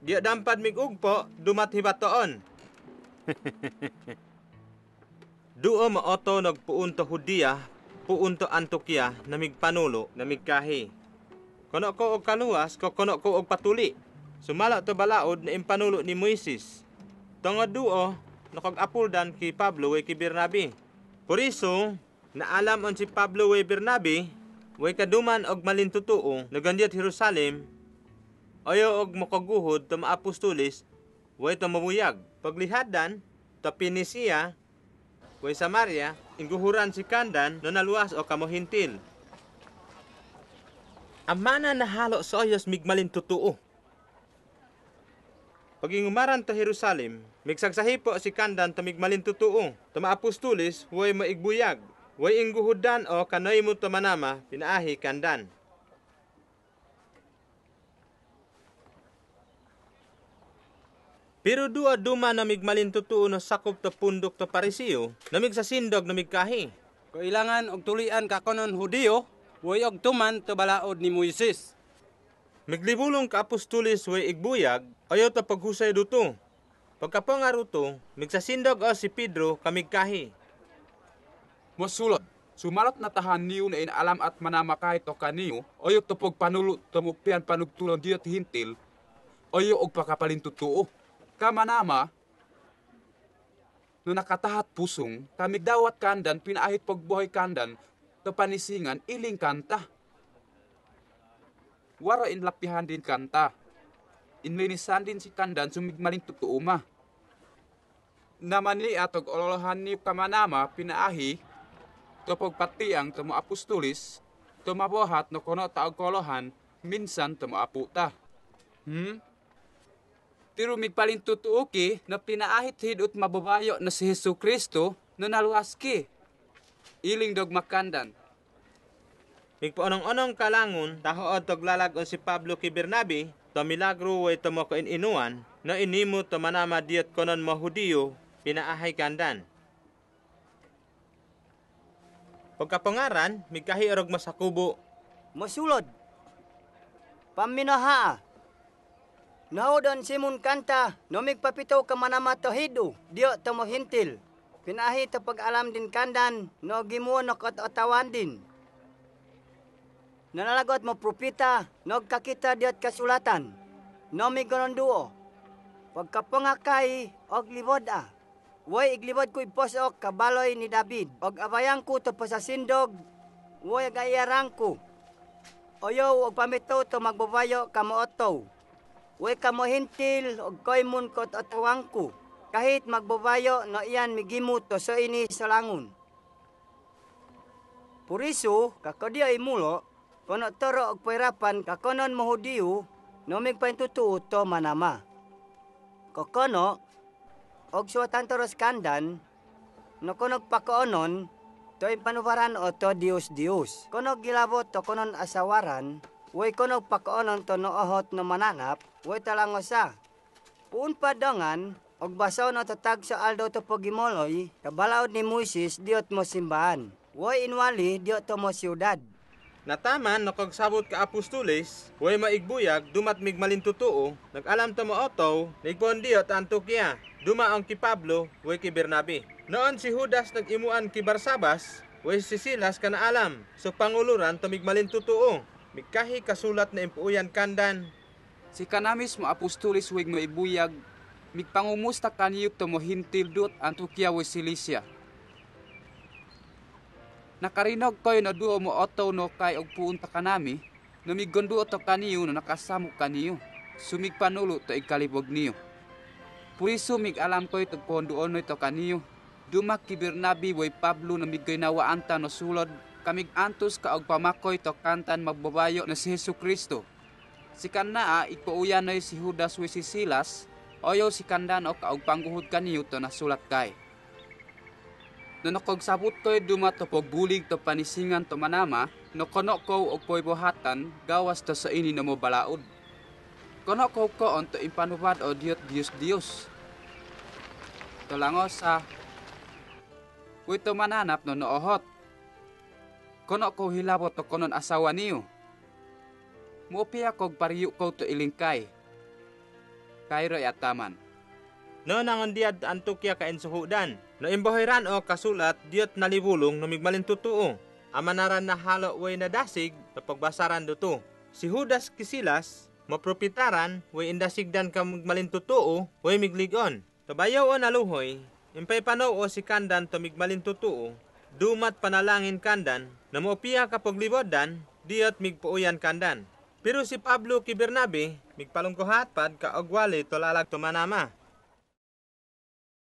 Di dampad mig ugpo, dumat hibatoon. Duo maoto nagpuunto hudiya, puunto antukya, na migpanulo na kahi. Kono ko og kaluwas, ko kono ko og patuli. Sumala to balaod na impanulo ni Moises. Tungo duo, nakag nakagapuldan ki Pablo way ki Bernabe. Por iso, naalam on si Pablo way Bernabe, way kaduman og malintutuo, nagandiat Jerusalem, Ayo og makaguhod ta maapostolis, way ta mamuyag. Paglihadan, ta Pinisia, way Samaria, inguhuran si Kandan no naluwas o kamohintil. Amana nahalo sa oyos migmalin totoo. Pagingumaran ta Jerusalem, migsagsahi po si Kandan ta migmalin totoo. Ta maapostolis, way maigbuyag. Way inguhudan o kanoy mo tamanama, pinaahi Kandan. Pero dua duma migmalin malintutuo na sakop to pundok to parisiyo, namig sa sindog namig Kailangan og tulian kakonon hudiyo, way og tuman to balaod ni Moises. Miglibulong ka apostolis way igbuyag, ayo ta paghusay duto. Pagkapangaruto, migsasindog o si Pedro kamig kahi. sumalot sumalat na tahan niyo na inaalam at manamakay to kaniyo, ayo to pagpanulo to mupian panugtulong diyot hintil, ayaw og pakapalintutuo. Kamanama, no nakatahat pusong, kamigdawat kandan, pinaahit pagbuhay kandan, kapanisingan, iling kanta. Wara in lapihan din kanta. Inlinisan din si kandan, sumigmaling tutuuma. uma ni atog ololohan ni kamanama, pinaahi, topog to tumo tulis tumabohat no kono taog kolohan, minsan tumo aputa. Hmm? Pero migpalin totoo ki na pinaahit hid at mababayo na si Heso Kristo na naluwas ki. Iling dog makandan. Migpaunong-unong kalangon, tahood taglalag o si Pablo ki Bernabe, to milagro way to mo inuan, na inimo to manama diat konon mahudiyo, pinaahay kandan. Pagkapangaran, migkahi arog masakubo. Masulod. Paminaha. Naodon simon kanta, nomig papito ka manama tohidu, dio hintil, Pinahi to pag-alam din kandan, no gimuon no katawan din. Nanalagot mo propita, no kakita diot kasulatan. Nomig gonon duo. Pagkapangakay, og libod ah. Woy iglibod ko iposok kabaloy ni David, og abayang ko to pasasindog, woy gayarang ko. Oyo, og pamito to magbabayo kamuotaw. Uy ka mo hintil, og koy mun kot atawang ko. Kahit magbabayo no iyan migimuto so ini salangon. Puriso, kakadya imulo, kono toro og pairapan kakonon mohudiyo, no migpaintutuo to manama. Kokono, og suwatan toro skandan, no konog pakoonon, to impanubaran o to Dios Dios. Konog gilabot to konon asawaran, Way kunog pakoon to no ohot no mananap, way talango sa. Puun padangan, og basaw no tatag sa aldo to pogimoloy, kabalaod ni Moises diot mo simbahan. Way inwali diot to mo siyudad. Nataman no kag sabot ka apostoles, way maigbuyag dumatmig totoo, nagalam ta mo otaw, nigpon diot antukya. Duma ang ki Pablo, way ki Bernabe. Noon si Judas nagimuan ki Barsabas, way si Silas kana alam, so panguluran tumig totoo. Mikahi kasulat na impuyan kandan. Si kanamis mo apostolis huwag maibuyag, migpangumusta kaniyok to mo hintildot ang tukiya wa silisya. Nakarinog ko'y na duo mo oto no kay og puunta kanami, no migondo to kaniyo no nakasamo kaniyo, sumigpanulo to ikalibog niyo. Puriso mig alam ko'y tagpondoon no to kaniyo, dumak kibirnabi way Pablo na migay nawaanta no sulod kamig antos kaog pamakoy to kantan magbabayo na si Hesus Kristo. Si kanaa ipuuyan na si Judas we si Silas, oyo si kandan o kaog pangguhod kaniyo to nasulat kay. No nakog sabot ko'y duma to to panisingan to manama, no kono ko og poibohatan, gawas to sa ini na mo balaod. Kono ko koon to impanubad o Diyot Diyos Diyos. Tulangos sa, ah, to mananap no noohot, Kono ko hilabot to konon asawa niyo. Muopia kog pariyo ko to ilingkay. Kairo yataman. No nangon diad antukya ka insuhudan. No imbohiran o kasulat diot nalibulong no migmalin totoo. Amanaran na halo way na dasig na pagbasaran doto. Si Judas Kisilas mapropitaran way indasigdan ka migmalin totoo way migligon. Tabayaw o naluhoy, impay panaw o si kandan to migmalin totoo dumat panalangin kandan, na maupiya kapaglibodan, diot migpuuyan kandan. Pero si Pablo Kibernabe, migpalungkuhat pad kaagwali tulalag tumanama.